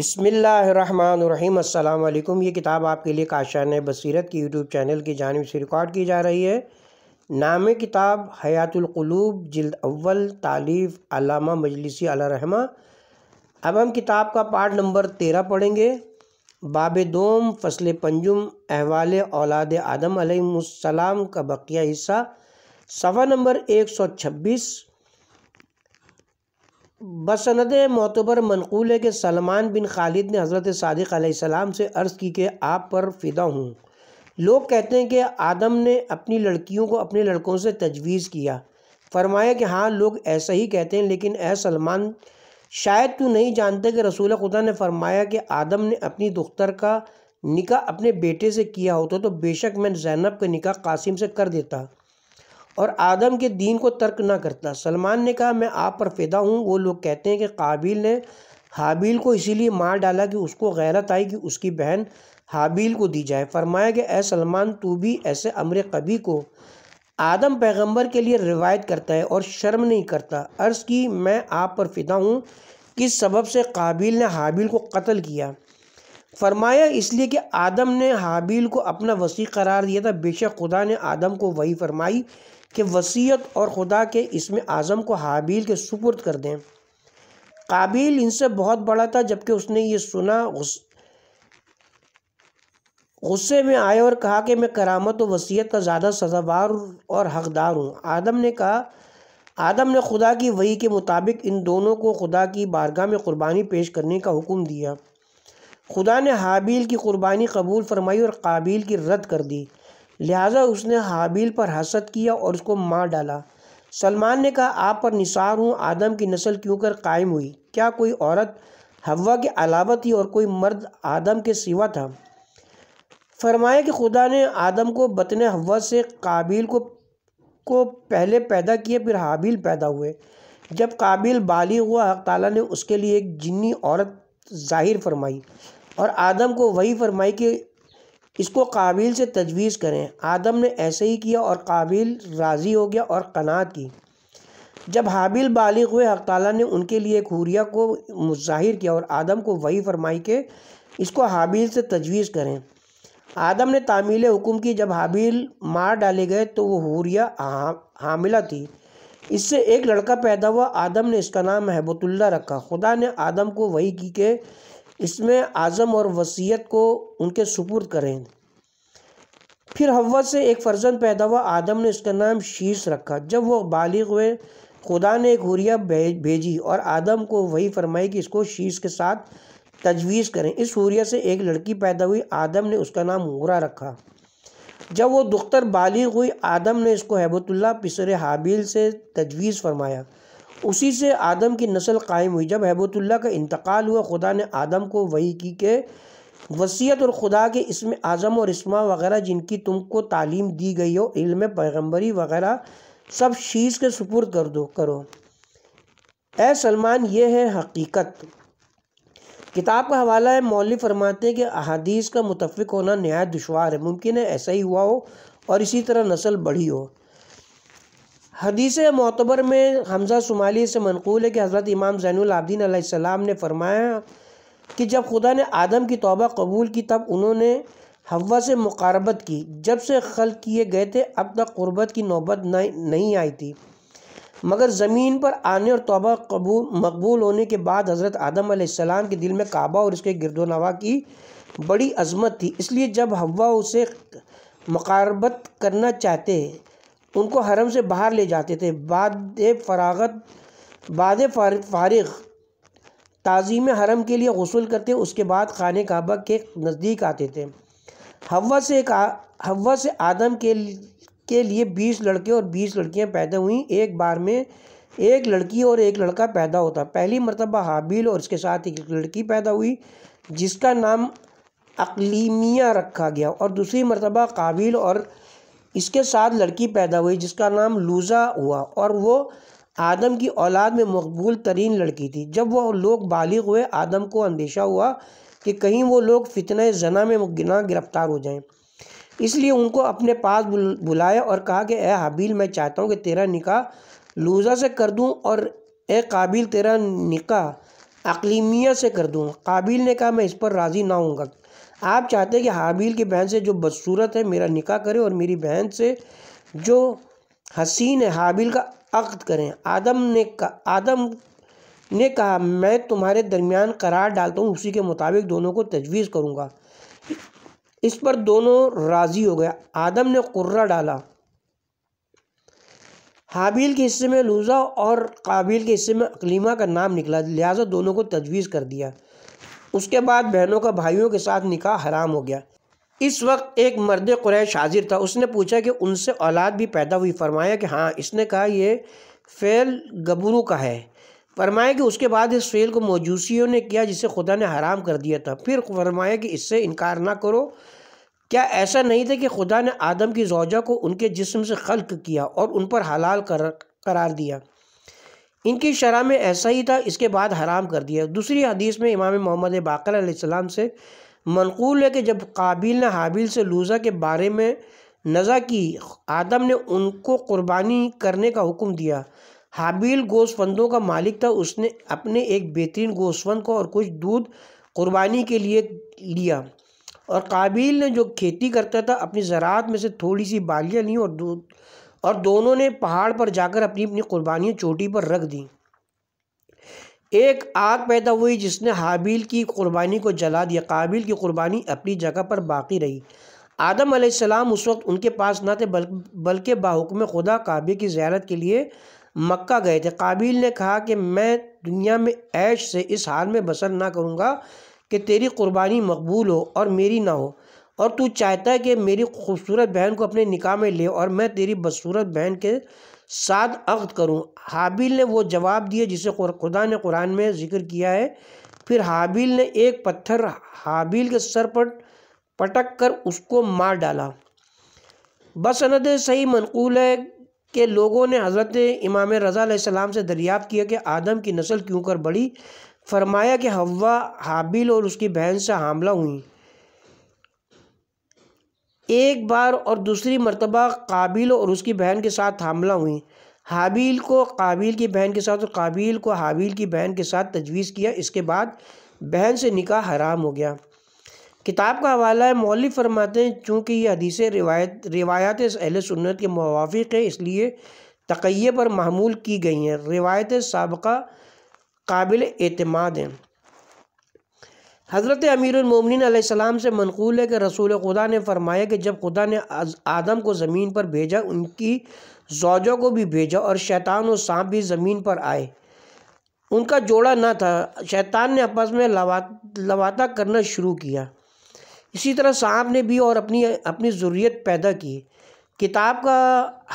बसमिलीम अल्लाम ये किताब आपके लिए काशान बसीरत की यूट्यूब चैनल की जानब से रिकॉर्ड की जा रही है नाम किताब हयातलक़लूब जल्द अव्वल तालीफ़ अलामा मजलिसी रहमा अब हम किताब का पार्ट नंबर तेरह पढ़ेंगे बाब दोम फसल पंजुम अहवाल औलाद आदम अलैहिस्सलाम का बकिया हिस्सा सफ़ा नंबर एक सौ छब्बीस बसंद मोतबर मनकूल है कि सलमान बिन खालिद ने हज़रत सदक़ाम से अर्ज़ की कि आप पर फ़िदा हूँ लोग कहते हैं कि आदम ने अपनी लड़कियों को अपने लड़कों से तजवीज़ किया फरमाया कि हाँ लोग ऐसा ही कहते हैं लेकिन ए सलमान शायद तू नहीं जानते कि रसूल खुदा ने फरमाया कि आदम ने अपनी दुख्तर का निका अपने बेटे से किया होता तो बेशक मैं जैनब का निका कासिम से कर देता और आदम के दीन को तर्क ना करता सलमान ने कहा मैं आप पर फ़िदा हूँ वो लोग कहते हैं कि काबिल ने हाबिल को इसीलिए मार डाला कि उसको गैरत आई कि उसकी बहन हाबिल को दी जाए फरमाया कि ए सलमान तू भी ऐसे अमर कभी को आदम पैगंबर के लिए रिवायत करता है और शर्म नहीं करता अर्ज़ की मैं आप पर फ़िदा हूँ किस सबब से काबिल ने हाबिल को कत्ल किया फरमाया इसलिए कि आदम ने हाबिल को अपना वसी करार दिया था बेशक खुदा ने आदम को वही फरमाई कि वसीयत और खुदा के इसमें आज़म को हाबील के सुपुर्द कर दें काबिल इनसे बहुत बड़ा था जबकि उसने ये सुना गुस्से में आए और कहा कि मैं करामत और वसीयत का ज़्यादा सजावार और हकदार हूँ आदम ने कहा आदम ने खुदा की वही के मुताबिक इन दोनों को खुदा की बारगाह में क़ुरबानी पेश करने का हुक्म दिया खुदा ने हाबील की क़ुरबानी कबूल फरमाई और काबिल की रद्द कर दी लिहाजा उसने हाबिल पर हसद किया और उसको मार डाला सलमान ने कहा आप पर निसार हूँ आदम की नस्ल क्यों कर कायम हुई क्या कोई औरत हवा के अलावा थी और कोई मर्द आदम के सिवा था फरमाया कि खुदा ने आदम को बतन हवा से काबिल को को पहले पैदा किए फिर हाबिल पैदा हुए जब काबिल बाली हुआ हक ताला ने उसके लिए एक जिन्नी औरत जाहिर फरमाई और आदम को वही फरमाई कि इसको काबिल से तजवीज़ करें आदम ने ऐसे ही किया और काबिल राज़ी हो गया और कनात की जब हाबिल बालिग हुए हक तला ने उनके लिए एक हुरिया को मुजाहिर किया और आदम को वही फरमाई के इसको हाबिल से तजवीज़ करें आदम ने तामील हुकुम की जब हाबिल मार डाले गए तो वो हुरिया हामिला थी इससे एक लड़का पैदा हुआ आदम ने इसका नाम महबूतुल्ला रखा खुदा ने आदम को वही की के इसमें आज़म और वसीयत को उनके सुपुर्द करें फिर हवा से एक फर्जंद पैदा हुआ आदम ने इसका नाम शीश रखा जब वो बालिग हुए खुदा ने एक हुरिया भेजी और आदम को वही फरमाई कि इसको शीश के साथ तजवीज़ करें इस हुरिया से एक लड़की पैदा हुई आदम ने उसका नाम हुरा रखा जब वो दुख्तर बालिग हुई आदम ने इसको हैबतुल्ला पिसर हाबिल से तजवीज़ फरमाया उसी से आदम की नस्ल कायम हुई जब हैबतुल्ला का इंतकाल हुआ खुदा ने आदम को वही की के वसीयत और ख़ुदा के इसमें आज़म और इसमा वगैरह जिनकी तुमको तालीम दी गई हो इल्म पैगम्बरी वगैरह सब शीश के सुपुर कर दो करो ए सलमान ये है हकीकत किताब का हवाला है मौल फरमाते हैं कि अहादीस का मुतफ़ होना नहायत दुशवार है मुमकिन है ऐसा ही हुआ हो और इसी तरह नस्ल बढ़ी हो हदीस मोतबर में हमजा शुमाली से मनकूल है कि हज़रत इमाम ज़ैनआबदीन आसमाम ने फरमाया कि जब खुदा ने आदम की तोबा कबूल की तब उन्होंने हवा से मुकारबत की जब से खल किए गए थे अब तक गुरबत की नौबत नहीं आई थी मगर ज़मीन पर आने और तोबा कबूल मकबूल होने के बाद हज़रत आदम आसमाम के दिल में काबा और इसके गिरदोनवा की बड़ी अजमत थी इसलिए जब हवा उसे मकारबत करना चाहते उनको हरम से बाहर ले जाते थे बाद फरागत बाद फारग ताज़ीम हरम के लिए गसल करते उसके बाद खान काबा के नज़दीक आते थे हवा से एक हवा से आदम के के लिए बीस लड़के और बीस लड़कियां पैदा हुईं एक बार में एक लड़की और एक लड़का पैदा होता पहली मरतबा हाबिल और उसके साथ एक लड़की पैदा हुई जिसका नाम अकलीमिया रखा गया और दूसरी मरतबा काबिल और इसके साथ लड़की पैदा हुई जिसका नाम लूज़ा हुआ और वो आदम की औलाद में मकबूल तरीन लड़की थी जब वह लोग बालिग हुए आदम को अंदेशा हुआ कि कहीं वो लोग फितन जना में गिना गिरफ्तार हो जाएं इसलिए उनको अपने पास बुलाया और कहा कि ए हबील मैं चाहता हूँ कि तेरा निका लूज़ा से कर दूँ और ए काबिल तेरा निका अकलीमिया से कर दूँ काबिल ने कहा मैं इस पर राज़ी ना हूँगा आप चाहते हैं कि हाबिल की बहन से जो बदसूरत है मेरा निकाह करें और मेरी बहन से जो हसीन है हाबिल का अक्त करें आदम ने कहा आदम ने कहा मैं तुम्हारे दरमियान करार डालता हूँ उसी के मुताबिक दोनों को तजवीज़ करूँगा इस पर दोनों राज़ी हो गए आदम ने कुर्रा डाला हाबिल के हिस्से में लूज़ा और काबिल के हिस्से में अकलीमा का नाम निकला लिहाजा दोनों को तजवीज़ कर दिया उसके बाद बहनों का भाइयों के साथ निकाह हराम हो गया इस वक्त एक मर्द क्रैश हाजिर था उसने पूछा कि उनसे औलाद भी पैदा हुई फरमाया कि हाँ इसने कहा यह फ़ेल गबरू का है फरमाया कि उसके बाद इस फ़ेल को मौजूसियों ने किया जिसे खुदा ने हराम कर दिया था फिर फरमाया कि इससे इनकार ना करो क्या ऐसा नहीं था कि खुदा ने आदम की जौजा को उनके जिस्म से खल्क किया और उन पर हलाल कर करार दिया इनकी शराह में ऐसा ही था इसके बाद हराम कर दिया दूसरी हदीस में इमाम मोहम्मद बाकर से मनकूल है कि जब काबिल ने हाबिल से लूज़ा के बारे में नज़ा की आदम ने उनको कुर्बानी करने का हुक्म दिया हाबिल गोशफंदों का मालिक था उसने अपने एक बेहतरीन गोशफंद को और कुछ दूध कुर्बानी के लिए लिया और काबिल ने जो खेती करता था अपनी ज़रात में से थोड़ी सी बालियाँ लीं और दूध और दोनों ने पहाड़ पर जाकर अपनी अपनी कुर्बानियाँ चोटी पर रख दी एक आग पैदा हुई जिसने हाबिल की कुर्बानी को जला दिया काबिल की कुर्बानी अपनी जगह पर बाकी रही आदम आसमाम उस वक्त उनके पास ना थे बल्कि बाहुकम खुदा काबिल की ज्यारत के लिए मक्का गए थे काबिल ने कहा कि मैं दुनिया में ऐश से इस हाल में बसर ना करूँगा कि तेरी कुर्बानी मकबूल हो और मेरी ना हो और तू चाहता है कि मेरी खूबसूरत बहन को अपने निकाह में ले और मैं तेरी बदसूरत बहन के साथ अख्त करूँ हाबिल ने वो जवाब दिए जिसे खुदा ने कुरान में जिक्र किया है फिर हाबिल ने एक पत्थर हाबिल के सर पर पटक कर उसको मार डाला अनद सही मनकूल है कि लोगों ने हज़रत इमाम रज़ा सलाम से दरियाफ़ किया कि आदम की नस्ल क्यों कर बढ़ी फरमाया कि हवा हाबिल और उसकी बहन से हमला हुई एक बार और दूसरी मरतबा काबिल और उसकी बहन के साथ हमला हुई हाबिल को काबिल की बहन के साथ और काबिल को हाबिल की बहन के साथ तजवीज़ किया इसके बाद बहन से निकाह हराम हो गया किताब का हवाला है मौल फरमाते हैं चूँकि ये हदीसें रिवायत रिवायात अहल सुन्नत के मुवाफ़ है इसलिए तकैये पर महमूल की गई हैं रिवायत सबका काबिल अतमाद हैं हज़रत अमीरमिन सलाम से मनकूल है कि रसूल खुदा ने फरमाया कि जब खुदा ने आदम को ज़मीन पर भेजा उनकी जौजों को भी भेजा और शैतान और सांप भी ज़मीन पर आए उनका जोड़ा ना था शैतान ने आपस में लवा लवाता करना शुरू किया इसी तरह सांप ने भी और अपनी अपनी ज़रूरीत पैदा की किताब का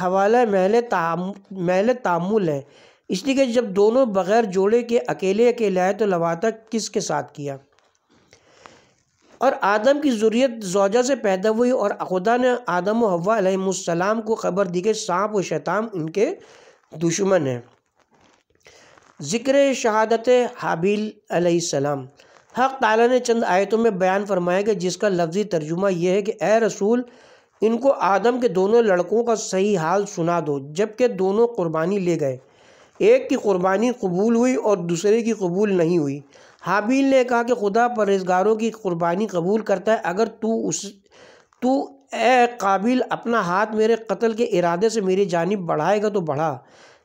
हवाला महल ताम महल तामुल है इसलिए कि जब दोनों बग़ैर जोड़े के अकेले अकेले आए तो लवाता किसके साथ किया और आदम की ज़रूरत जोजा से पैदा हुई और खुदा ने आदम हवाम को ख़बर दी कि सांप व शैतान उनके दुश्मन हैं ज़िक्र शहादत हाबिल हक़ ताला ने चंद आयतों में बयान फरमाया कि जिसका लफ्ज़ी तर्जुमा यह है कि ए रसूल इनको आदम के दोनों लड़कों का सही हाल सुना दो जबकि दोनों कुर्बानी ले गए एक की कुर्बानी कबूल हुई और दूसरे की कबूल नहीं हुई हाबिल ने कहा कि खुदा परहेजगारों की कुर्बानी कबूल करता है अगर तू उस तू ए काबिल अपना हाथ मेरे कत्ल के इरादे से मेरी जानब बढ़ाएगा तो बढ़ा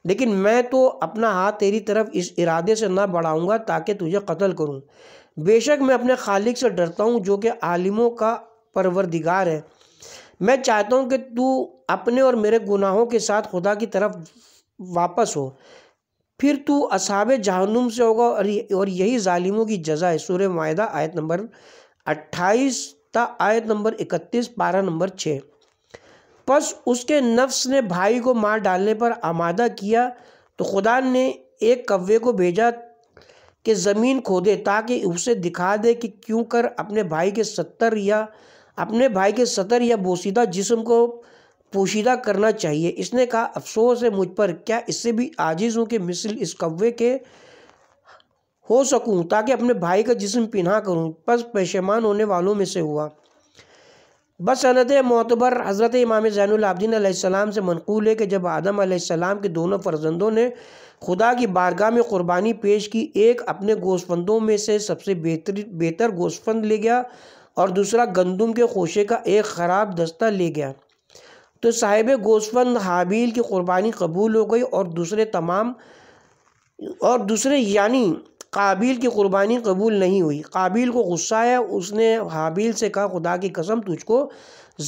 लेकिन मैं तो अपना हाथ तेरी तरफ इस इरादे से ना बढ़ाऊँगा ताकि तुझे कत्ल करूँ बेशक मैं अपने खालिक से डरता हूँ जो कि आलिमों का परवरदिगार है मैं चाहता हूँ कि तू अपने और मेरे गुनाहों के साथ खुदा की तरफ वापस हो फिर तू असाब जहनुम से होगा और यही ालिमों की जजा है सूर्य माहा आयत नंबर अट्ठाईस ता आयत नंबर इकतीस पारा नंबर छः बस उसके नफ्स ने भाई को मार डालने पर आमादा किया तो खुदा ने एक कव्वे को भेजा कि ज़मीन खोदे ताकि उसे दिखा दे कि क्यों कर अपने भाई के सत्तर या अपने भाई के सत्तर या बोसीदा जिस्म को पोशीदा करना चाहिए इसने कहा अफसोस है मुझ पर क्या इससे भी आजिज़ हूँ कि मिसल इस कौवे के हो सकूँ ताकि अपने भाई का जिसम पिन्हा करूँ बस पेशेमान होने वालों में से हुआ बस सनत मोतबर हज़रत इमाम आसमाम से मनकूल है कि जब आदम आसमाम के दोनों फर्जंदों ने खुदा की बारगाह में क़ुरबानी पेश की एक अपने गोशफंदों में से सबसे बेहतर बेहतर गोशफंद ले गया और दूसरा गंदम के खोशे का एक ख़राब दस्ता ले गया तो साहिब गोसफंद हाबील की क़ुरबानी कबूल हो गई और दूसरे तमाम और दूसरे यानी काबिल की क़ुरबानी कबूल नहीं हुई काबिल को गुस्सा आया उसने हाबील से कहा खुदा की कसम तुझको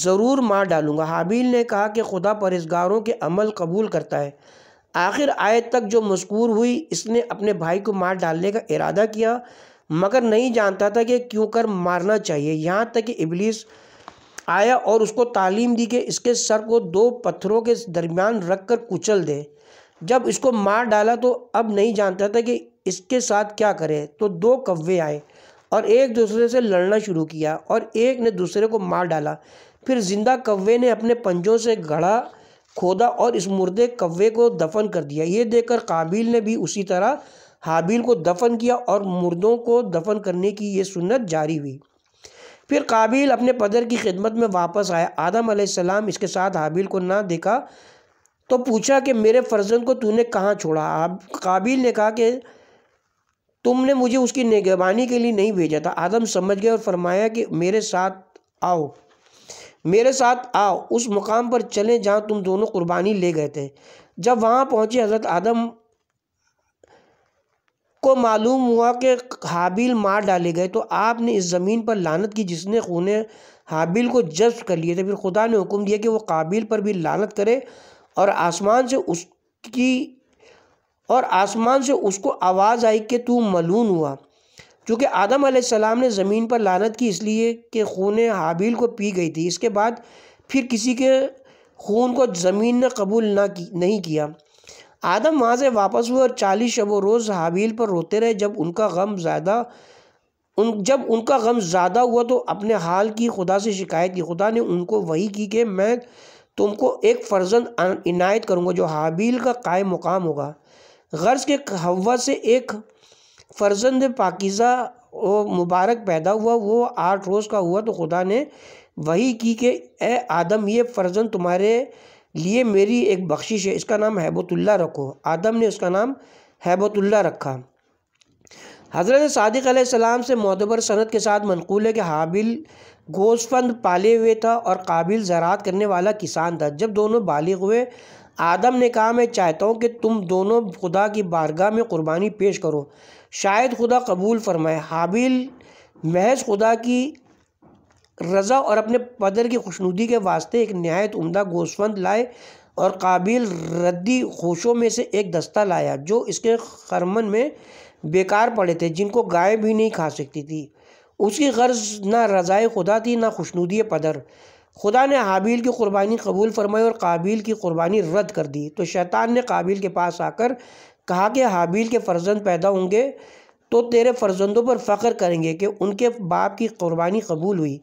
ज़रूर मार डालूंगा हाबिल ने कहा कि खुदा परहेजगारों के अमल कबूल करता है आखिर आए तक जो मजकूर हुई इसने अपने भाई को मार डालने का इरादा किया मगर नहीं जानता था कि क्यों कर मारना चाहिए यहाँ तक कि इबलीस आया और उसको तालीम दी कि इसके सर को दो पत्थरों के दरमियान रख कर कुचल दे जब इसको मार डाला तो अब नहीं जानता था कि इसके साथ क्या करे तो दो कव्वे आए और एक दूसरे से लड़ना शुरू किया और एक ने दूसरे को मार डाला फिर जिंदा कव्वे ने अपने पंजों से गढ़ा खोदा और इस मुर्दे कव्वे को दफन कर दिया ये देखकर काबिल ने भी उसी तरह हाबिल को दफन किया और मुर्दों को दफन करने की ये सुन्नत जारी हुई फिर काबिल अपने पदर की खिदमत में वापस आया आदम आसमाम इसके साथ हाबिल को ना देखा तो पूछा कि मेरे फर्जंद को तूने कहाँ छोड़ा आप काबिल ने कहा कि तुमने मुझे उसकी निगरानी के लिए नहीं भेजा था आदम समझ गए और फरमाया कि मेरे साथ आओ मेरे साथ आओ उस मुकाम पर चलें जहाँ तुम दोनों कुर्बानी ले गए थे जब वहाँ पहुँचे हज़रत आदम को मालूम हुआ कि हाबिल मार डाले गए तो आपने इस ज़मीन पर लानत की जिसने खून हाबिल को जब्त कर लिए थे फिर खुदा ने हुक्म दिया कि वो काबिल पर भी लानत करे और आसमान से उसकी और आसमान से उसको आवाज़ आई कि तू मलून हुआ चूँकि आदम आसमाम ने ज़मीन पर लानत की इसलिए कि खून हाबिल को पी गई थी इसके बाद फिर किसी के खून को ज़मीन ने कबूल ना की नहीं किया आदम वहाँ से वापस हुए और चालीस शब रोज़ हाबील पर रोते रहे जब उनका गम ज़्यादा उन जब उनका गम ज़्यादा हुआ तो अपने हाल की खुदा से शिकायत की खुदा ने उनको वही की कि मैं तुमको एक फ़र्जंद इनायत करूँगा जो हाबील का कायम मुकाम होगा गर्ज़ के हवा से एक फ़र्जंद पाकिज़ा और मुबारक पैदा हुआ वो आठ रोज़ का हुआ तो खुदा ने वही की कि ए आदम ये फ़र्जन तुम्हारे लिए मेरी एक बख्शिश है इसका नाम हैबतुल्ला रखो आदम ने उसका नाम हैबतुल्ला रखा हज़रत सदक सलाम से मदबर सनत के साथ मनकूल है कि हाबिल गोसफंद पाले हुए था और काबिल ज़रात करने वाला किसान था जब दोनों बालिग हुए आदम ने कहा मैं चाहता हूँ कि तुम दोनों खुदा की बारगाह में क़ुरबानी पेश करो शायद खुदा कबूल फरमाए हाबिल महज खुदा की रज़ा और अपने पदर की खुशनुदी के वास्ते एक नहायत उमदा गोसवंद लाए और काबिल रद्दी खोशों में से एक दस्ता लाया जो इसके खरमन में बेकार पड़े थे जिनको गाय भी नहीं खा सकती थी उसकी गर्ज ना रज़ाए खुदा थी ना खुशनुदी पदर खुदा ने हाबील की कुर्बानी कबूल फरमाई और काबिल की कुर्बानी रद्द कर दी तो शैतान ने काबिल के पास आकर कहा कि हाबील के फर्जंद पैदा होंगे तो तेरे फर्जंदों पर फ़ख्र करेंगे कि उनके बाप की कुर्बानी कबूल हुई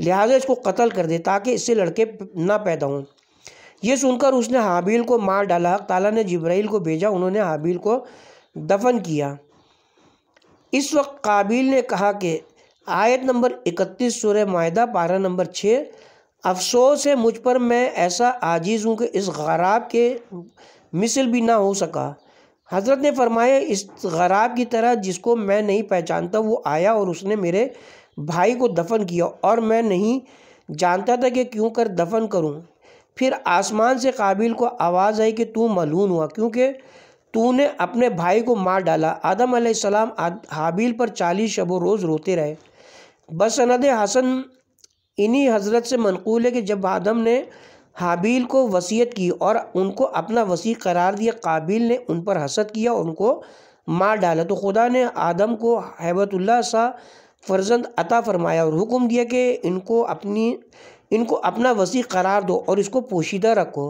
लिहाजा इसको कत्ल कर दे ताकि इससे लड़के ना पैदा हों ये सुनकर उसने हाबील को मार डाला ताला ने जब्राइल को भेजा उन्होंने हाबील को दफन किया इस वक्त काबिल ने कहा कि आयत नंबर इकतीस सुर माहा पारा नंबर छः अफसोस है मुझ पर मैं ऐसा आजीज़ हूँ कि इस गराब के मिसल भी ना हो सका हज़रत ने फरमाया इस गराब की तरह जिसको मैं नहीं पहचानता वो आया और उसने मेरे भाई को दफन किया और मैं नहीं जानता था कि क्यों कर दफन करूं फिर आसमान से काबिल को आवाज़ आई कि तू मलून हुआ क्योंकि तूने अपने भाई को मार डाला आदम आसमाम हाबिल पर चालीस शब रोज़ रोते रहे बसनद हसन इन्हीं हज़रत से मनकूल है कि जब आदम ने हाबील को वसीयत की और उनको अपना वसी करार दिया काबिल ने उन पर हसद किया और उनको मार डाला तो खुदा ने आदम को हैबतुल्ला सा फर्जंद अता फरमाया और हुक्म दिया कि इनको अपनी इनको अपना वसी करार दो और इसको पोशीदा रखो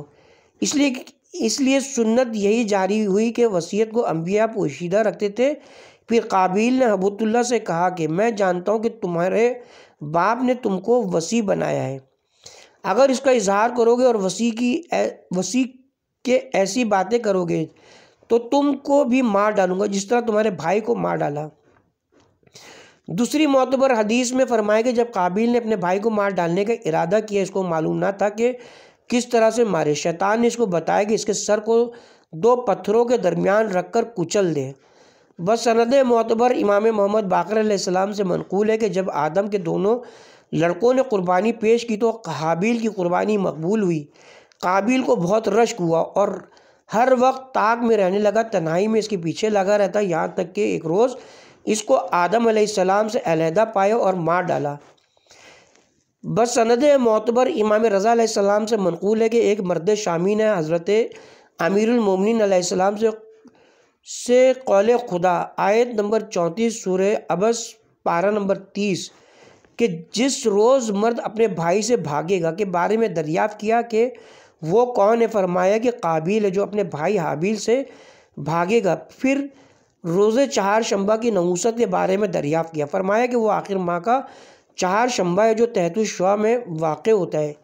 इसलिए इसलिए सुन्नत यही जारी हुई कि वसीयत को अम्बिया पोशीदा रखते थे फिर काबिल ने हबतुल्ला से कहा कि मैं जानता हूँ कि तुम्हारे बाप ने तुमको वसी बनाया है अगर इसका इजहार करोगे और वसी की वसी के ऐसी बातें करोगे तो तुमको भी मार डालूंगा जिस तरह तुम्हारे भाई को मार डाला दूसरी मोतबर हदीस में फरमाया कि जब काबिल ने अपने भाई को मार डालने का इरादा किया इसको मालूम ना था कि किस तरह से मारे शैतान ने इसको बताया कि इसके सर को दो पत्थरों के दरमियान रख कर कुचल दें बस सनद मोतबर इमाम मोहम्मद बाकर से मनकूल है कि जब आदम के दोनों लड़कों ने कुर्बानी पेश की तो काबिल की कुर्बानी मकबूल हुई काबिल को बहुत रश्क हुआ और हर वक्त ताक में रहने लगा तनाई में इसके पीछे लगा रहता यहाँ तक कि एक रोज़ इसको आदम आसमाम से अलहदा पाया और मार डाला बस सनद मोतबर इमाम रज़ा सलाम से मनकूल है कि एक मर्द शामी ने हज़रत सलाम से से कौल खुदा आयत नंबर चौंतीस सुर अबस पारा नंबर तीस कि जिस रोज़ मर्द अपने भाई से भागेगा के बारे में दरियाफ़ किया कि वो कौन है फरमाया कि काबिल है जो अपने भाई हाबिल से भागेगा फिर रोज़े चार शंबा की नवूसत के बारे में दरियाफ़ किया फरमाया कि वो आखिर माँ का चार शंबा है जो तहत शुआ में वाक़ होता है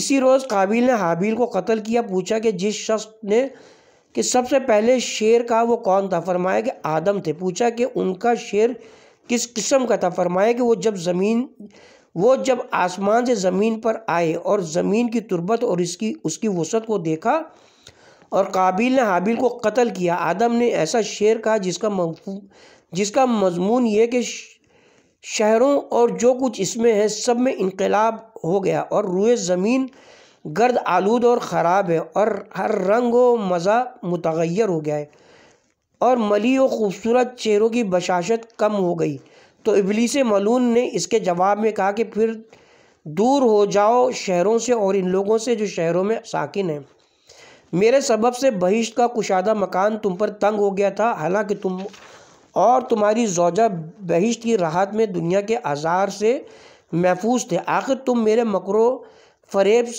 इसी रोज़ काबिल ने हाबिल को कत्ल किया पूछा कि जिस शख्स ने कि सबसे पहले शेर का वो कौन था फरमाया कि आदम थे पूछा कि उनका शेर किस किस्म का था फरमाया कि वो जब ज़मीन वो जब आसमान से ज़मीन पर आए और ज़मीन की तुरबत और इसकी उसकी वसत को देखा और काबिल ने हाबिल को कत्ल किया आदम ने ऐसा शेर कहा जिसका जिसका मजमून ये कि शहरों और जो कुछ इसमें है सब में इनकलाब हो गया और रुए ज़मीन गर्द आलूद और ख़राब है और हर रंग व मज़ा मुतगैर हो गया है और मली व ख़ूबसूरत चेहरों की बशाशत कम हो गई तो इबलीस मलून ने इसके जवाब में कहा कि फिर दूर हो जाओ शहरों से और इन लोगों से जो शहरों में साकिन हैं मेरे सबब से बहिश का कुशादा मकान तुम पर तंग हो गया था हालांकि तुम और तुम्हारी जोजा बहिश की राहत में दुनिया के आज़ार से महफूज थे आखिर तुम मेरे मकर फरेब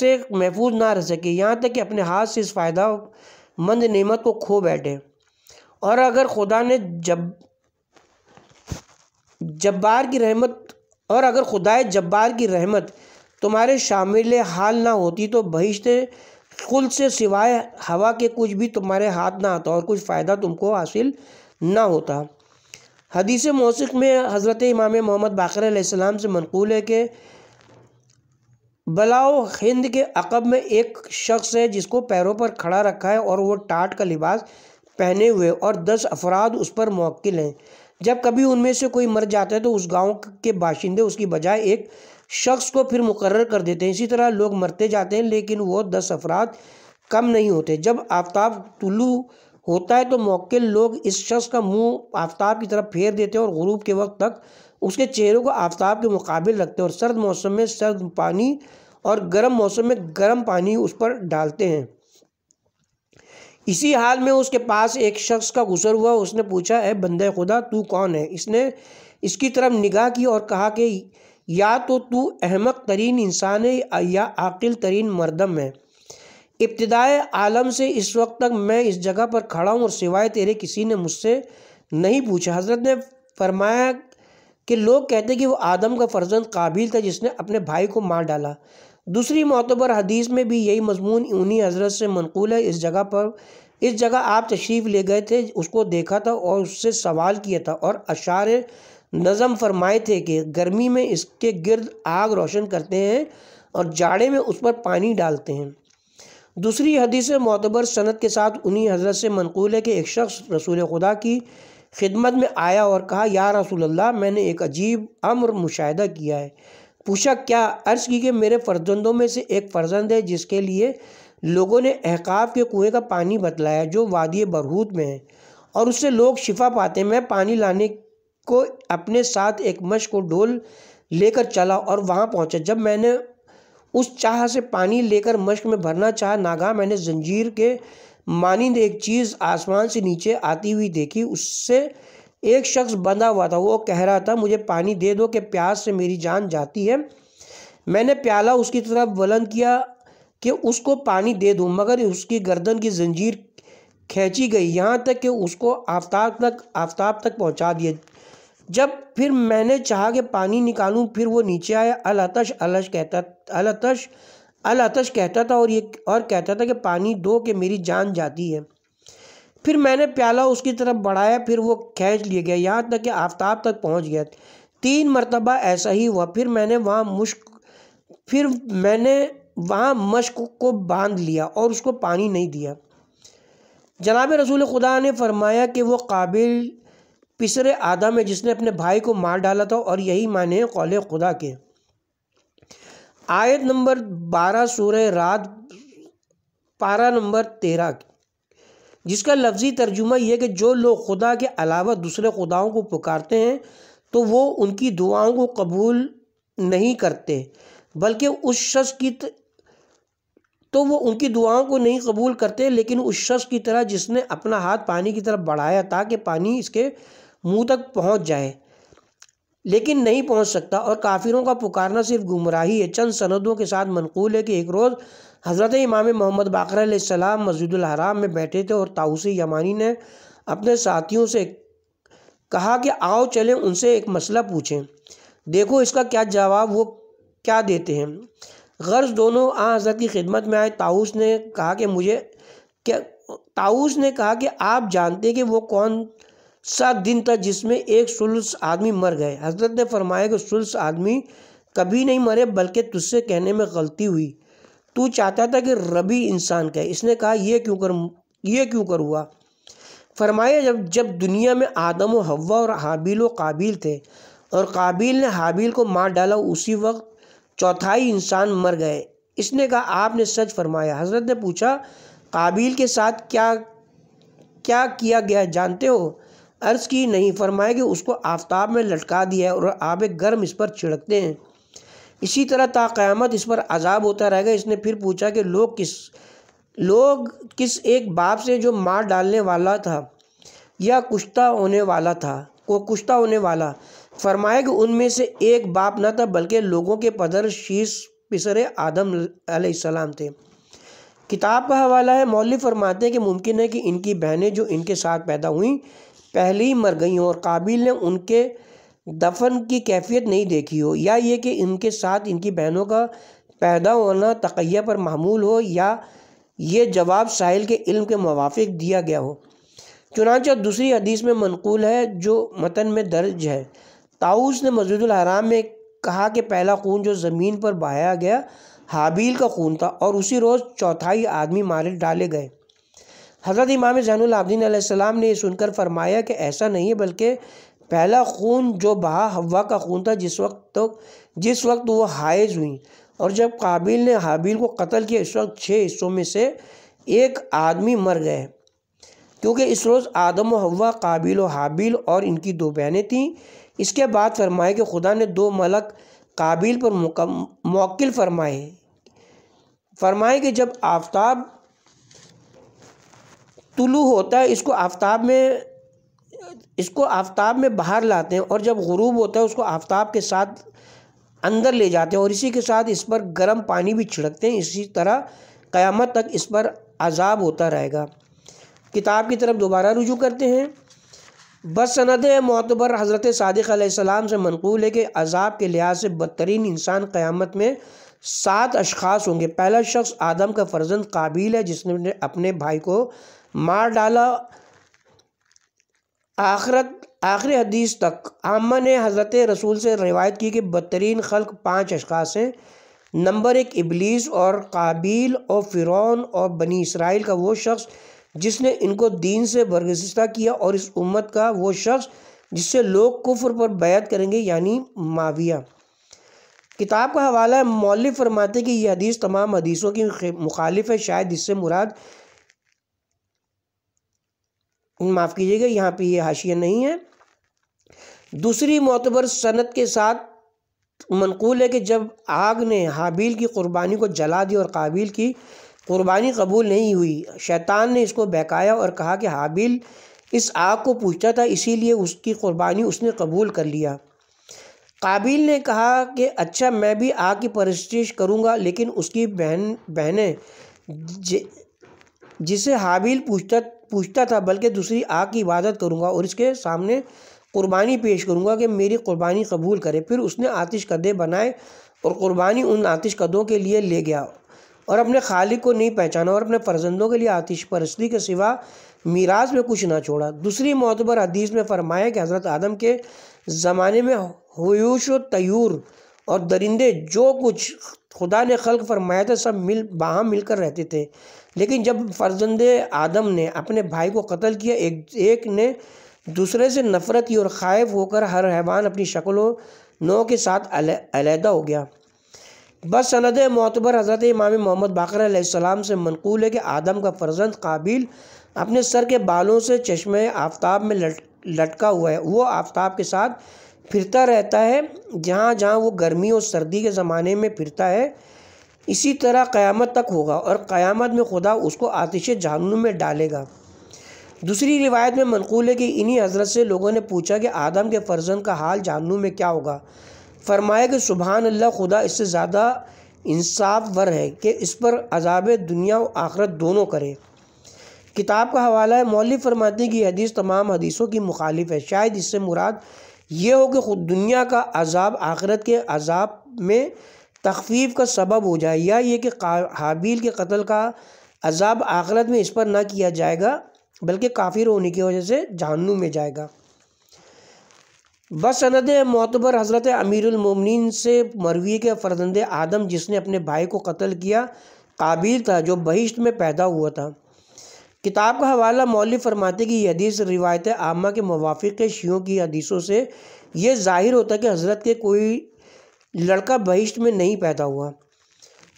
से महफूज ना रह सके यहाँ तक कि अपने हाथ से इस फ़ायदा मंद नेमत को खो बैठे और अगर खुदा ने जब जब्बार की रहमत और अगर खुदाए जब्बार की रहमत तुम्हारे शामिल हाल ना होती तो बहिश्ते कुल से सिवाय हवा के कुछ भी तुम्हारे हाथ ना आता और कुछ फ़ायदा तुमको हासिल ना होता हदीस मौसक में हज़रत इमाम मोहम्मद बाकर से मनकूल है कि बलाओ हिंद के अकब में एक शख्स है जिसको पैरों पर खड़ा रखा है और वो टाट का लिबास पहने हुए और दस अफराद उस पर मौकिल हैं जब कभी उनमें से कोई मर जाता है तो उस गांव के बाशिंदे उसकी बजाय एक शख्स को फिर मुकर कर देते हैं इसी तरह लोग मरते जाते हैं लेकिन वो दस अफराद कम नहीं होते जब आफ्ताब तुलू होता है तो मौके लोग इस शख्स का मुंह आफ्ताब की तरफ फेर देते हैं और गुरूब के वक्त तक उसके चेहरे को आफ्ताब के मुकाबले रखते हैं और सर्द मौसम में सर्द पानी और गर्म मौसम में गर्म पानी उस पर डालते हैं इसी हाल में उसके पास एक शख्स का गुजर हुआ उसने पूछा है बंदे खुदा तू कौन है इसने इसकी तरफ निगाह की और कहा कि या तो तू अहमक तरीन इंसान है या आकिल तरीन मरदम है इब्तदाए आलम से इस वक्त तक मैं इस जगह पर खड़ा हूँ और सिवाय तेरे किसी ने मुझसे नहीं पूछा हजरत ने फरमाया कि लोग कहते हैं कि वो आदम का फर्जंद काबिल था जिसने अपने भाई को मार डाला दूसरी मोतबर हदीस में भी यही मजमून उन्हीं हजरत से मनकूल है इस जगह पर इस जगह आप तशरीफ़ ले गए थे उसको देखा था और उससे सवाल किया था और अशार नज़म फरमाए थे कि गर्मी में इसके गिरद आग रोशन करते हैं और जाड़े में उस पर पानी डालते हैं दूसरी हदीस मोतबर सनत के साथ उन्हीं हजरत से मनकूल है कि एक शख्स रसूल खुदा की खिदमत में आया और कहा या रसूल अल्लाह मैंने एक अजीब अम्र मुशाह किया है पूछा क्या अर्ज़ की कि मेरे फर्जंदों में से एक फर्जंद है जिसके लिए लोगों ने अहकाफ के कुएँ का पानी बतलाया जो वादी बरहूत में है और उससे लोग शिफा पाते मैं पानी लाने को अपने साथ एक मश को डोल लेकर चला और वहाँ पहुँचा जब मैंने उस चाह से पानी लेकर मश्क में भरना चाह नागा मैंने जंजीर के मानिंद एक चीज़ आसमान से नीचे आती हुई देखी उससे एक शख्स बंधा हुआ था वो कह रहा था मुझे पानी दे दो कि प्यास से मेरी जान जाती है मैंने प्याला उसकी तरफ बुलंद किया कि उसको पानी दे दूँ मगर उसकी गर्दन की जंजीर खींची गई यहाँ तक कि उसको आफ्ताब तक आफ्ताब तक पहुँचा दिया जब फिर मैंने चाहा कि पानी निकालूं फिर वो नीचे आया अलतश अलश कहता अलतश अल आतश कहता था और ये और कहता था कि पानी दो के मेरी जान जाती है फिर मैंने प्याला उसकी तरफ बढ़ाया फिर वो खींच लिए गया यहाँ तक कि आफ्ताब तक पहुँच गया तीन मरतबा ऐसा ही हुआ फिर मैंने वहाँ मुश्क फिर मैंने वहाँ मश्क को बांध लिया और उसको पानी नहीं दिया जनाब रसूल खुदा ने फरमाया कि वो काबिल पिसरे आदम है जिसने अपने भाई को मार डाला था और यही माने कौले खुदा के आयत नंबर बारह सूर्य रात पारा नंबर तेरह जिसका लफ्ज़ी तर्जुमा यह कि जो लोग खुदा के अलावा दूसरे खुदाओं को पुकारते हैं तो वो उनकी दुआओं को कबूल नहीं करते बल्कि उस शख्स की त... तो वो उनकी दुआओं को नहीं कबूल करते लेकिन उस शख्स की तरह जिसने अपना हाथ पानी की तरफ बढ़ाया ताकि पानी इसके मुंह तक पहुंच जाए लेकिन नहीं पहुंच सकता और काफिरों का पुकारना सिर्फ गुमराही है चंद सनदों के साथ मनकूल है कि एक रोज़ हज़रत इमाम मोहम्मद बाकर मस्जिद हराम में बैठे थे और ताउस यमानी ने अपने साथियों से कहा कि आओ चलें उनसे एक मसला पूछें देखो इसका क्या जवाब वो क्या देते हैं गर्ज दोनों आ हजरत की खिदमत में आए ताउस ने कहा कि मुझे क्या ताउस ने कहा कि आप जानते कि वो कौन सात दिन था जिसमें एक सुलस आदमी मर गए हजरत ने फरमाया कि सुलस आदमी कभी नहीं मरे बल्कि तुझसे कहने में गलती हुई तू चाहता था कि रबी इंसान कहे इसने कहा यह क्यों कर यह क्यों कर हुआ फरमाया जब जब दुनिया में आदम व हवा और हाबिल व काबिल थे और काबिल ने हाबिल को मार डाला उसी वक्त चौथाई इंसान मर गए इसने कहा आपने सच फरमाया हजरत ने पूछा काबिल के साथ क्या क्या किया गया जानते हो अर्ज़ की नहीं फरमाया कि उसको आफ्ताब में लटका दिया है और आब गर्म इस पर छिड़कते हैं इसी तरह ताकयामत इस पर अजाब होता रहेगा इसने फिर पूछा कि लोग किस लोग किस एक बाप से जो मार डालने वाला था या कुश्ता होने वाला था को कुश्ता होने वाला फरमाए कि उनमें से एक बाप न था बल्कि लोगों के पदर शीश पिसर आदम आसमाम थे किताब का हवाला है मौलवी फरमाते हैं कि मुमकिन है कि इनकी बहनें जो इनके साथ पैदा हुई पहले ही मर गई हों और काबिल ने उनके दफन की कैफियत नहीं देखी हो या ये कि इनके साथ इनकी बहनों का पैदा होना तकैया पर मामूल हो या ये जवाब साहिल के इल्म के मुवाफ़ दिया गया हो चुनाच दूसरी हदीस में मनकूल है जो मतन में दर्ज है ताउस ने मस्जिद हराम में कहा कि पहला खून जो ज़मीन पर बहाया गया हाबील का खून था और उसी रोज़ चौथाई आदमी मारे डाले गए हज़रत इमाम ज़ैनआबदीन आसमाम ने सुनकर फरमाया कि ऐसा नहीं है बल्कि पहला खून जो बहा हवा का खून था जिस वक्त तो जिस वक्त वो हाइज हुई और जब काबिल ने हाबिल को कत्ल किया इस वक्त छः हिस्सों में से एक आदमी मर गए क्योंकि इस रोज़ आदम व हवा काबिल व हाबिल और इनकी दो बहनें थीं इसके बाद फरमाए कि खुदा ने दो मलक काबिल पर मौकिल फरमाए फरमाए कि जब आफ्ताब तुलू होता है इसको आफ्ताब में इसको आफ्ताब में बाहर लाते हैं और जब गरूब होता है उसको आफ्ताब के साथ अंदर ले जाते हैं और इसी के साथ इस पर गर्म पानी भी छिड़कते हैं इसी तरह क़यामत तक इस पर अजाब होता रहेगा किताब की तरफ दोबारा रुजू करते हैं बस सनद मोतबर हज़रत सदक़ से मनकूल है कि अजाब के लिहाज से बदतरीन इंसान क़्यामत में सात अशखास होंगे पहला शख्स आदम का फर्जंद काबिल है जिसने अपने भाई को मार डाला आखरत आखिरी हदीस तक आमा ने हज़रत रसूल से रिवायत की कि बदतरीन खल्क पाँच अशखास हैं नंबर एक इबलीस और काबिल और फ़िरौन और बनी इसराइल का वो शख्स जिसने इनको दीन से बरगस्ता किया और इस उम्मत का वो शख्स जिससे लोग कुफर पर बैत करेंगे यानी माविया किताब का हवाला मौलिक फरमाते कि यह हदीस तमाम हदीसों की मुखालिफ है शायद इससे मुराद माफ़ कीजिएगा यहाँ पे ये हाशिया नहीं है दूसरी मोतबर सनत के साथ मनकूल है कि जब आग ने हाबील की कुर्बानी को जला दी और काबिल की कुर्बानी कबूल नहीं हुई शैतान ने इसको बहकाया और कहा कि हाबिल इस आग को पूछता था इसीलिए उसकी कुर्बानी उसने कबूल कर लिया काबिल ने कहा कि अच्छा मैं भी आग की परस्तिश करूँगा लेकिन उसकी बहन बहनें जिसे हाबिल पूछता पूछता था बल्कि दूसरी आग की इबादत करूँगा और इसके सामने कुर्बानी पेश करूँगा कि मेरी कुर्बानी कबूल करे फिर उसने आतिश कदे बनाए और कुर्बानी उन आतिश कदों के लिए ले गया और अपने खालिक को नहीं पहचाना और अपने फर्जंदों के लिए आतिश परस्ती के सिवा मीराज में कुछ ना छोड़ा दूसरी मोतबर हदीस में फरमाया कि हज़रत आदम के ज़माने में होयूश और तयूर और दरिंदे जो कुछ खुदा ने खल फरमाया था सब मिल बाहम मिलकर रहते थे लेकिन जब फ़र्जंद आदम ने अपने भाई को कत्ल किया एक एक ने दूसरे से नफ़रत की और ख़ाइफ होकर हर हैवान अपनी शक्ल नौ के साथ अलहदा हो गया बस सनद मोतबर हज़रत इमाम मोहम्मद बाकर सलाम से मनकूल है कि आदम का फर्जंद काबिल अपने सर के बालों से चश्मे आफ्ताब में लट लटका हुआ है वो आफ्ताब के साथ फिरता रहता है जहाँ जहाँ वो गर्मी और सर्दी के ज़माने में फिरता है इसी तरह क़यामत तक होगा और क़यामत में खुदा उसको आतिश जहनुम में डालेगा दूसरी रिवायत में मनकूल है कि इन्हीं हजरत से लोगों ने पूछा कि आदम के फ़र्जन का हाल जहनुम में क्या होगा फरमाया कि सुबहान अल्लाह खुदा इससे ज़्यादा इंसाफ वर है कि इस पर अजाब दुनिया और आखरत दोनों करे किताब का हवाला है मौलिक फरमाती की हदीस तमाम हदीसों की मुखालिफ है शायद इससे मुराद ये हो कि खुद दुनिया का अजाब आखरत के अजाब में तखफीफ का सबब हो जाए या ये कि हाबील के कत्ल का अजाब आखरत में इस पर ना किया जाएगा बल्कि काफिर होने की वजह से जहनू में जाएगा सनद मोतबर हज़रत अमीरमिन से मरवी के फर्जंद आदम जिसने अपने भाई को कत्ल किया काबिल था जो बहिश्त में पैदा हुआ था किताब का हवाला मौल फरमाते कि यह हदीस रिवायत आमा के के शियों की हदीसों से ये ज़ाहिर होता है कि हज़रत के कोई लड़का बहिष्ट में नहीं पैदा हुआ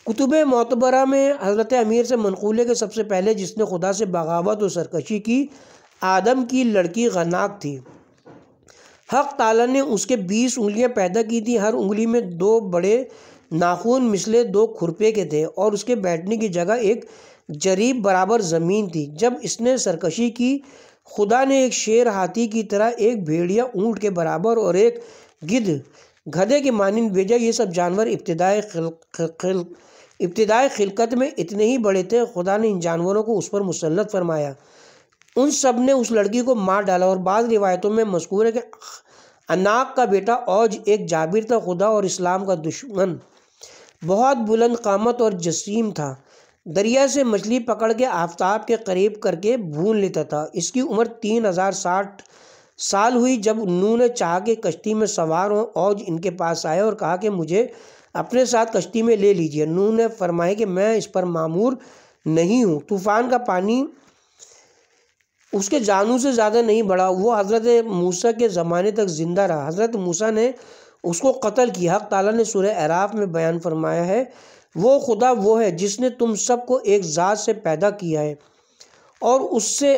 कुतुब मतबरा में हज़रत अमीर से मनकूल है कि सबसे पहले जिसने खुदा से बगावत और सरकशी की आदम की लड़की गनाक थी हक ताला ने उसके बीस उंगलियां पैदा की थी हर उंगली में दो बड़े नाखून मिसले दो खुरपे के थे और उसके बैठने की जगह एक जरीब बराबर ज़मीन थी जब इसने सरकशी की खुदा ने एक शेर हाथी की तरह एक भेड़िया ऊँट के बराबर और एक गिद्ध गधे के मानंद भेजा ये सब जानवर इब्तदाई खिल इब्तदाई खिलकत में इतने ही बड़े थे खुदा ने इन जानवरों को उस पर मुसलत फरमाया उन सब ने उस लड़की को मार डाला और बाद रिवायतों में मशहूर है कि अनाक का बेटा औज एक जाबिर था खुदा और इस्लाम का दुश्मन बहुत बुलंद कामत और जसीम था दरिया से मछली पकड़ के आफ्ताब के करीब करके भून लेता था इसकी उम्र तीन हज़ार साठ साल हुई जब ने चाह के कश्ती में सवार हों और इनके पास आए और कहा कि मुझे अपने साथ कश्ती में ले लीजिए नू ने फरमाया कि मैं इस पर मामूर नहीं हूँ तूफ़ान का पानी उसके जानू से ज़्यादा नहीं बढ़ा वो हज़रत मूसा के ज़माने तक ज़िंदा रहा हज़रत मूसा ने उसको कत्ल किया हक ताला ने सुरह अराफ में बयान फरमाया है वो खुदा वो है जिसने तुम सबको एक ज़ात से पैदा किया है और उससे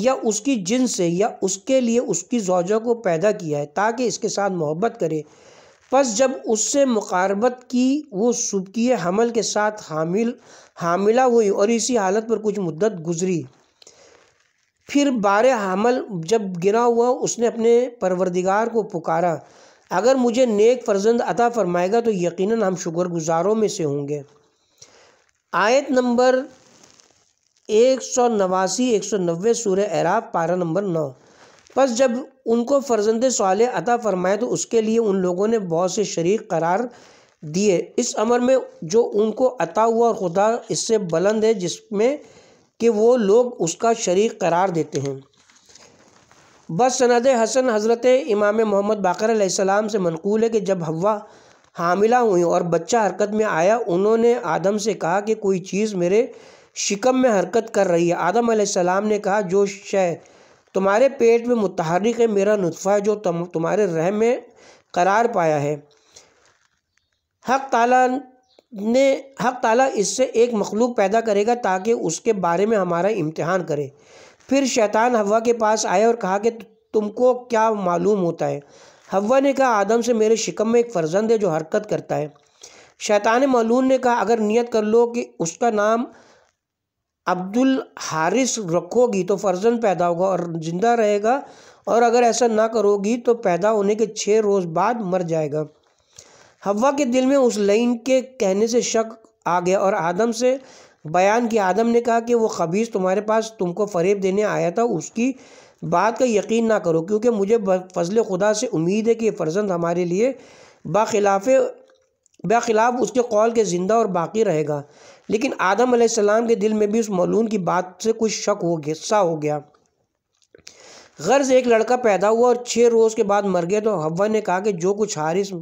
या उसकी जिन से या उसके लिए उसकी जोजा को पैदा किया है ताकि इसके साथ मोहब्बत करे बस जब उससे मुकारबत की वो सुबकी हमल के साथ हामिल हामिला हुई और इसी हालत पर कुछ मुद्दत गुजरी फिर बार हमल जब गिरा हुआ उसने अपने परवरदिगार को पुकारा अगर मुझे नेक फर्जंद अता फरमाएगा तो यकीनन हम शुक्रगुजारों में से होंगे आयत नंबर एक सौ नवासी एक सौ नब्बे सूर्य एराब पारा नंबर नौ बस जब उनको फर्जंद साल अता फरमाए तो उसके लिए उन लोगों ने बहुत से शरीक करार दिए इस अमर में जो उनको अता हुआ और खुदा इससे बुलंद है जिसमें कि वो लोग उसका शरीक करार देते हैं बस सनद हसन हज़रत इमाम मोहम्मद बाकर से मनकूल है कि जब हवा हामिला हुई और बच्चा हरकत में आया उन्होंने आदम से कहा कि कोई चीज़ मेरे शिकम में हरकत कर रही है आदम सलाम ने कहा जो शह तुम्हारे पेट में मुतहरक है मेरा नुतफ़ा है जो तुम तुम्हारे रहम में करार पाया है हक ताला ने हक ताला इससे एक मखलूक पैदा करेगा ताकि उसके बारे में हमारा इम्तहान करे फिर शैतान हवा के पास आया और कहा कि तुमको क्या मालूम होता है हवा ने कहा आदम से मेरे शिकम में एक फर्जंद है जो हरकत करता है शैतान मलून ने कहा अगर नियत कर लो कि उसका नाम अब्दुल हारिस रखोगी तो फर्जन पैदा होगा और ज़िंदा रहेगा और अगर ऐसा ना करोगी तो पैदा होने के छः रोज़ बाद मर जाएगा हवा के दिल में उस लाइन के कहने से शक आ गया और आदम से बयान किया आदम ने कहा कि वो खबीस तुम्हारे पास तुमको फरेब देने आया था उसकी बात का यकीन ना करो क्योंकि मुझे फजल खुदा से उम्मीद है कि ये फर्जंद हमारे लिए बाखिलाफ़ बाखिलाफ़ उसके कौल के ज़िंदा और बाकी रहेगा लेकिन आदम आसमाम के दिल में भी उस मलून की बात से कुछ शक हो गया गुस्सा हो गया गर्ज एक लड़का पैदा हुआ और छः रोज़ के बाद मर गया तो हवा ने कहा कि जो कुछ हारिस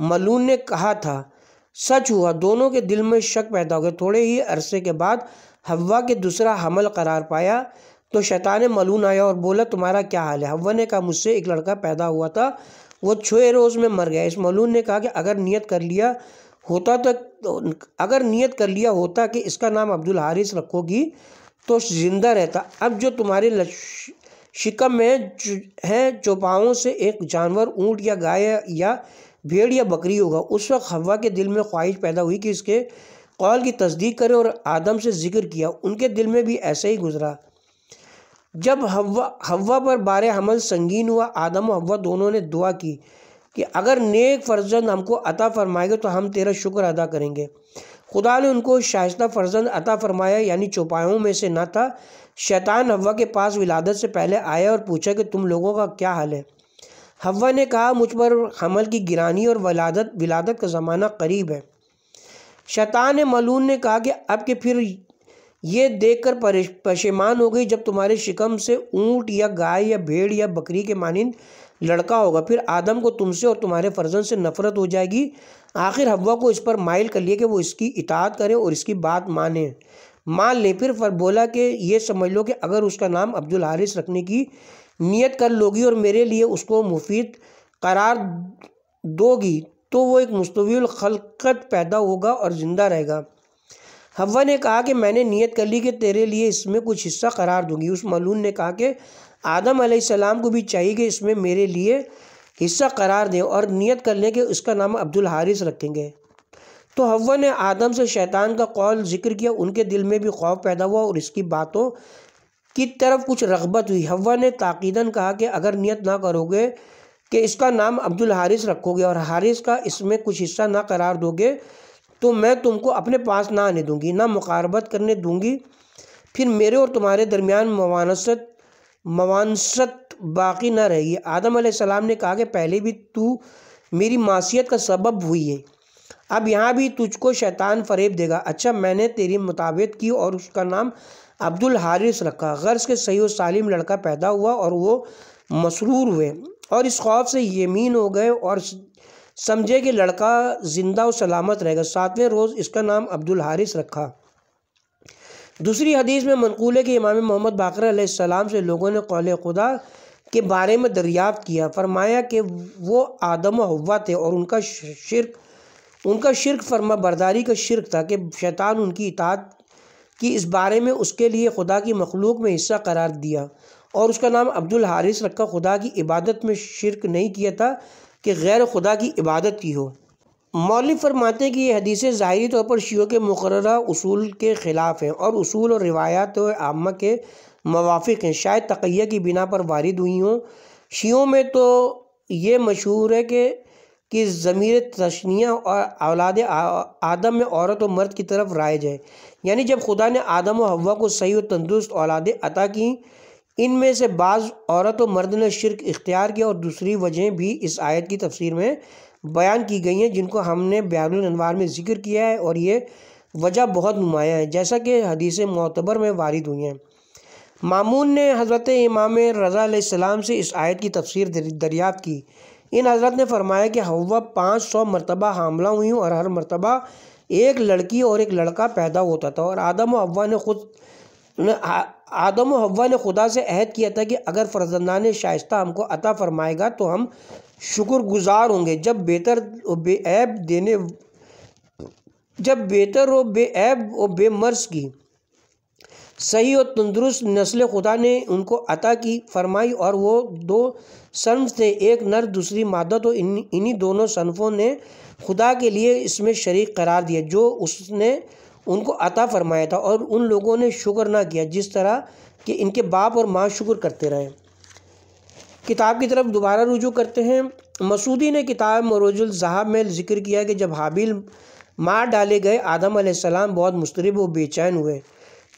मलून ने कहा था सच हुआ दोनों के दिल में शक पैदा हो गया थोड़े ही अरसे के बाद हवा के दूसरा हमल करार पाया तो शैतान मलून आया और बोला तुम्हारा क्या हाल है हवा ने कहा मुझसे एक लड़का पैदा हुआ था वो छः रोज़ में मर गया इस मलून ने कहा कि अगर नियत कर लिया होता तक तो, तो अगर नियत कर लिया होता कि इसका नाम अब्दुल हारिस रखोगी तो जिंदा रहता अब जो तुम्हारे शिकम में है चौपाओं से एक जानवर ऊंट या गाय या भेड़ या बकरी होगा उस वक्त हवा के दिल में ख्वाहिश पैदा हुई कि इसके कौल की तस्दीक करे और आदम से जिक्र किया उनके दिल में भी ऐसा ही गुजरा जब हवा हवा पर बार हमल संगीन हुआ आदम और हवा दोनों ने दुआ की कि अगर नेक फर्जंद हमको अता फरमाएंगे तो हम तेरा शुक्र अदा करेंगे खुदा ने उनको शाइस्त फर्जंद अता फरमाया यानी चौपायों में से ना था शैतान हवा के पास विलादत से पहले आया और पूछा कि तुम लोगों का क्या हाल है हवा ने कहा मुझ पर हमल की गिरानी और वलादत विलादत का ज़माना करीब है शैतान मलून ने कहा कि अब के फिर ये देखकर पशेमान हो गई जब तुम्हारे शिकम से ऊँट या गाय या भेड़ या बकरी के मानंद लड़का होगा फिर आदम को तुमसे और तुम्हारे फर्जन से नफरत हो जाएगी आखिर हवा को इस पर माइल कर लिए कि वो इसकी इतात करे और इसकी बात माने मान ले फिर फर बोला कि ये समझ लो कि अगर उसका नाम अब्दुल हारिस रखने की नियत कर लोगी और मेरे लिए उसको मुफीद करार दोगी तो वो एक मुस्तवील खलकत पैदा होगा और ज़िंदा रहेगा हवा ने कहा कि मैंने नियत कर ली कि तेरे लिए इसमें कुछ हिस्सा करार दूंगी उस मलून ने कहा कि आदम आसमाम को भी चाहिए कि इसमें मेरे लिए हिस्सा करार दें और नियत कर लें कि उसका नाम अब्दुल हारिस रखेंगे तो हवा ने आदम से शैतान का कौल जिक्र किया उनके दिल में भी खौफ पैदा हुआ और इसकी बातों की तरफ कुछ रगबत हुई हवा ने ताकीदन कहा कि अगर नियत ना करोगे कि इसका नाम अब्दुल हारिस रखोगे और हारिस का इसमें कुछ हिस्सा ना करार दोगे तो मैं तुमको अपने पास ना आने दूंगी ना मुकारबत करने दूंगी फिर मेरे और तुम्हारे दरमियान मवानसत मवानसत बाकी न रहेगी आदम सलाम ने कहा कि पहले भी तू मेरी मासीत का सबब हुई है अब यहाँ भी तुझको शैतान फरेब देगा अच्छा मैंने तेरी मुताबित की और उसका नाम अब्दुल हारिस रखा गर्ज के सही सालिम लड़का पैदा हुआ और वो मसरूर हुए और इस खौफ से यमीन हो गए और समझे कि लड़का ज़िंदा और सलामत रहेगा सातवें रोज़ इसका नाम अब्दुल हारिस रखा दूसरी हदीस में मनकूल है कि इमाम मोहम्मद बाकर सलाम से लोगों ने कौल खुदा के बारे में दरियाफ़ किया फरमाया कि वो आदम हवा थे और उनका शिरक उनका शिरक फरमा बरदारी का शिरक था कि शैतान उनकी इतात कि इस बारे में उसके लिए खुदा की मखलूक में हिस्सा करार दिया और उसका नाम अब्दुल हारिस रखा खुदा की इबादत में शिरक नहीं किया था कि गैर खुदा की इबादत की हो मौलिक फरमाते कि ये हदीसें ज़ाहरी तौर पर शियों के मुकर असूल के ख़िलाफ़ हैं और असूल और रिवायात आमा के मवाफ़ हैं शायद तकैया की बिना पर वारद हुई हों शियों में तो ये मशहूर है कि कि ज़मीर तशनिया और औलाद आदम में औरत और मर्द की तरफ राइज है यानी जब खुदा ने आदम और हवा को सही और तंदुरुस्त औलादें अता की इनमें से बाज़ औरत और मर्द ने शिरक इख्तियार किया और दूसरी वजह भी इस आयत की तफसीर में बयान की गई हैं जिनको हमने बयान में जिक्र किया है और ये वजह बहुत नुमायाँ है जैसा कि हदीस मोतबर में वारिद हुई हैं मामून ने हज़रत इमाम रज़ा से इस आयत की तफसीर दरियाफ़ की इन हज़रत ने फरमाया कि हवा पाँच सौ मरतबा हामला हुई और हर मरतबा एक लड़की और एक लड़का पैदा होता था और आदम अवा ने खुद आदम अवा ने खुदा से अहद किया था कि अगर फर्जंदा शाइस्ता हमको अता फरमाएगा तो हम शुक्रगुजार होंगे जब बेहतर बेऐब देने जब बेहतर व बेऐब व बेमर्ज की सही और तंदुरुस्त नस्ल खुदा ने उनको अता की फरमाई और वो दो सनफ थे एक नर दूसरी मादा तो इन इन्हीं दोनों सनफ़ों ने खुदा के लिए इसमें शरीक करार दिया जो उसने उनको अता फरमाया था और उन लोगों ने शुक्र ना किया जिस तरह कि इनके बाप और माँ शुक्र करते रहे किताब की तरफ दोबारा रुजू करते हैं मसूदी ने किताब मरोजुल में जिक्र किया कि जब हाबिल मार डाले गए आदम आसमाम बहुत मुस्तरब व बेचैन हुए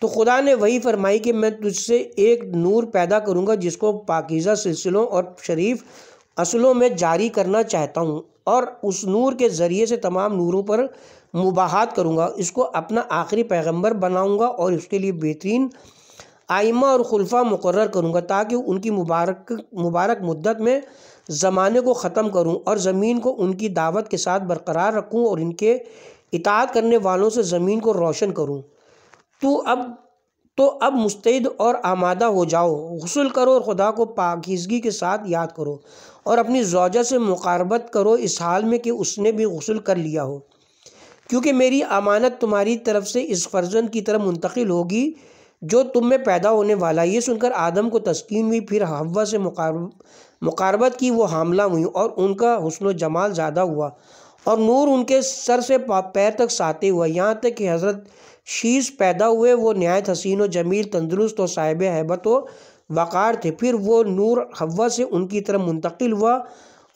तो खुदा ने वही फरमाई कि मैं तुझसे एक नूर पैदा करूँगा जिसको पाकिज़ा सिलसिलों और शरीफ असलों में जारी करना चाहता हूँ और उस नूर के ज़रिए से तमाम नूरों पर मुबाहत करूँगा इसको अपना आखिरी पैगम्बर बनाऊँगा और उसके लिए बेहतरीन आइमा और खुलफा मुकर करूँगा ताकि उनकी मुबारक मुबारक मदत में ज़माने को ख़त्म करूँ और ज़मीन को उनकी दावत के साथ बरकरार रखूँ और इनके इतात करने वालों से ज़मीन को रोशन करूँ तो अब तो अब मुस्तैद और आमादा हो जाओ गसल करो और खुदा को पाकिजगी के साथ याद करो और अपनी जोजा से मुकारबत करो इस हाल में कि उसने भी गसल कर लिया हो क्योंकि मेरी अमानत तुम्हारी तरफ से इस फर्जन की तरफ मुंतकिल होगी जो तुम में पैदा होने वाला ये सुनकर आदम को तस्कीन हुई फिर हवा से मुकारबत की वो हामला हुई और उनका हुसन जमाल ज़्यादा हुआ और नूर उनके सर से पैर तक साते हुआ यहाँ तक कि हज़रत शीश पैदा हुए वो नहायत हसीन व जमील तंदरुस्त और साहिब हैबत व वक़ार थे फिर वो नूर हवा से उनकी तरफ मुंतकिल हुआ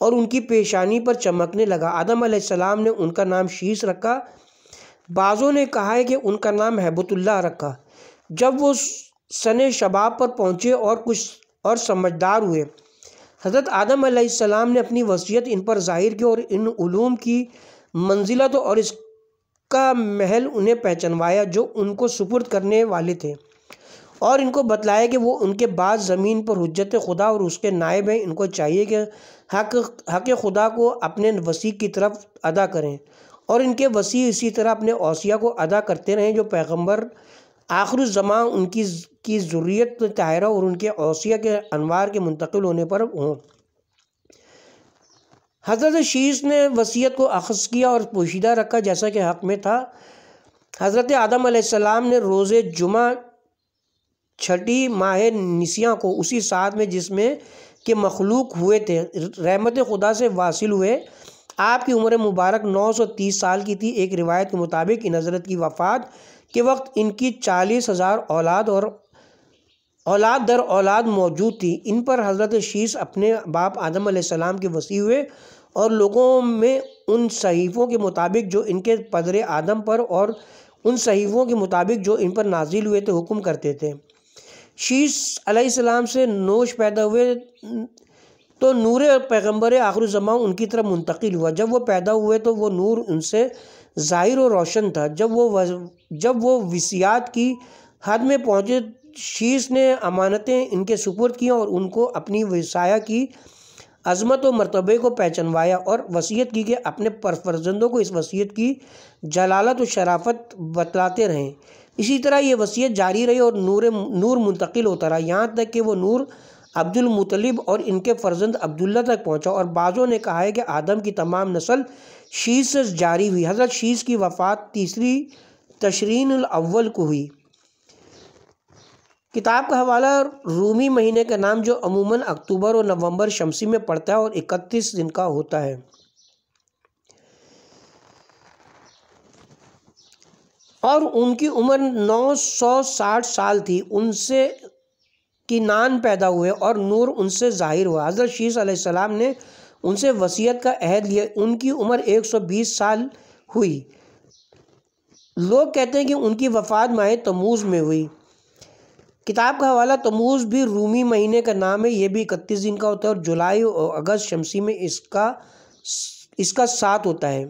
और उनकी पेशानी पर चमकने लगा आदम आसमाम ने उनका नाम शीश रखा बाज़ों ने कहा है कि उनका नाम हैबतुल्ला रखा जब वो सन शबाब पर पहुँचे और कुछ और समझदार हुए हज़रत आदम सलाम ने अपनी वसीयत इन पर जाहिर की और इन ूम की मंजिलत और इसका महल उन्हें पहचानवाया जो उनको सुपुर्द करने वाले थे और इनको बतलाया कि वो उनके बाद ज़मीन पर हजत खुदा और उसके नायब हैं इनको चाहिए कि हक हक खुदा को अपने वसी की तरफ अदा करें और इनके वसी इसी तरह अपने ओसिया को अदा करते रहें जो पैगम्बर आखिर जमा उनकी की जरूरत ताहरा और उनके अवसिया के अनवार के मुंतकिल होने पर हों हज़रत शीश ने वसीयत को अखज़ किया और पोशीदा रखा जैसा कि हक़ में था हज़रत आदम सलाम ने रोजे जुमा छठी माह नसिया को उसी साथ में जिसमें के मखलूक हुए थे रहमत खुदा से वासिल हुए आपकी उम्र मुबारक 930 साल की थी एक रिवायत के मुताबिक इन हज़रत की वफ़ात के वक्त इनकी चालीस हज़ार औलाद और औलाद दर औलाद मौजूद थी इन पर हज़रत शीश अपने बाप आदम सलाम के वसी हुए और लोगों में उन सहीफ़ों के मुताबिक जो इनके पदर आदम पर और उन सहीफ़ों के मुताबिक जो इन पर नाजिल हुए थे हुक्म करते थे शीश अलैहिस्सलाम से नोश पैदा हुए तो नूर पैगम्बर आखिर जमा उनकी तरफ मुंतकिल हुआ जब वो पैदा हुए तो वो नूर उनसे ज़ाहिर और रोशन था जब वो जब वो वसियात की हद में पहुँचे शीश ने अमानतें इनके सुपुर्द की और उनको अपनी वसाया की अजमत व मरतबे को पहचानवाया और वसीयत की कि अपने परफर्जंदों को इस वसीयत की जलालत व शराफत बतलाते रहें इसी तरह ये वसीयत जारी रही और नूर नूर मुंतकिल होता रहा यहाँ तक कि वो नूर अब्दुल मुतलिब और इनके फर्जंद अब्दुल्ला तक पहुँचा और बाज़ों ने कहा है कि आदम की तमाम नस्ल शीश से जारी हुई हज़रत शीश की वफ़ात तीसरी तशरीन अव्वल को हुई किताब का हवाला रूमी महीने का नाम जो अमूमन अक्टूबर और नवंबर शमसी में पड़ता है और इकतीस दिन का होता है और उनकी उम्र 960 साल थी उनसे की नान पैदा हुए और नूर उनसे ज़ाहिर हुआ हज़रत शीश सलाम ने उनसे वसीयत का अहद लिया उनकी उम्र 120 साल हुई लोग कहते हैं कि उनकी वफात माह तमूज़ में हुई किताब का हवाला तमूज़ भी रूमी महीने का नाम है ये भी इकतीस दिन का होता है और जुलाई और अगस्त शमसी में इसका इसका साथ होता है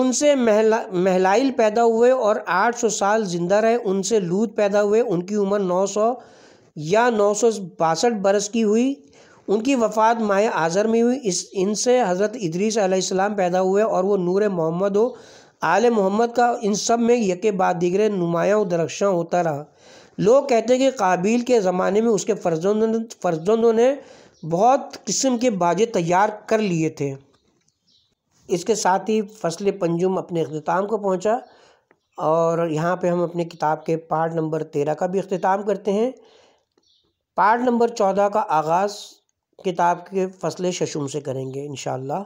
उनसे महला महलाइल पैदा हुए और 800 साल जिंदा रहे उनसे लूत पैदा हुए उनकी उम्र 900 या नौ बरस की हुई उनकी वफ़ात माए आज़र में हुई इस इनसे हज़रत इदरीस आसमाम पैदा हुए और वो नूर मोहम्मद हो आल मोहम्मद का इन सब में यके बाद दिगरे नुमायाँ दरक्षा होता रहा लोग कहते हैं कि काबिल के ज़माने में उसके फर्जंद फर्जंदों ने बहुत किस्म के बाजे तैयार कर लिए थे इसके साथ ही फसल पंजुम अपने अख्ताम को पहुँचा और यहाँ पर हम अपने किताब के पार्ट नंबर तेरह का भी अख्ताम करते हैं पार्ट नंबर चौदह का आगाज़ किताब के फसले शशुम से करेंगे इनशाला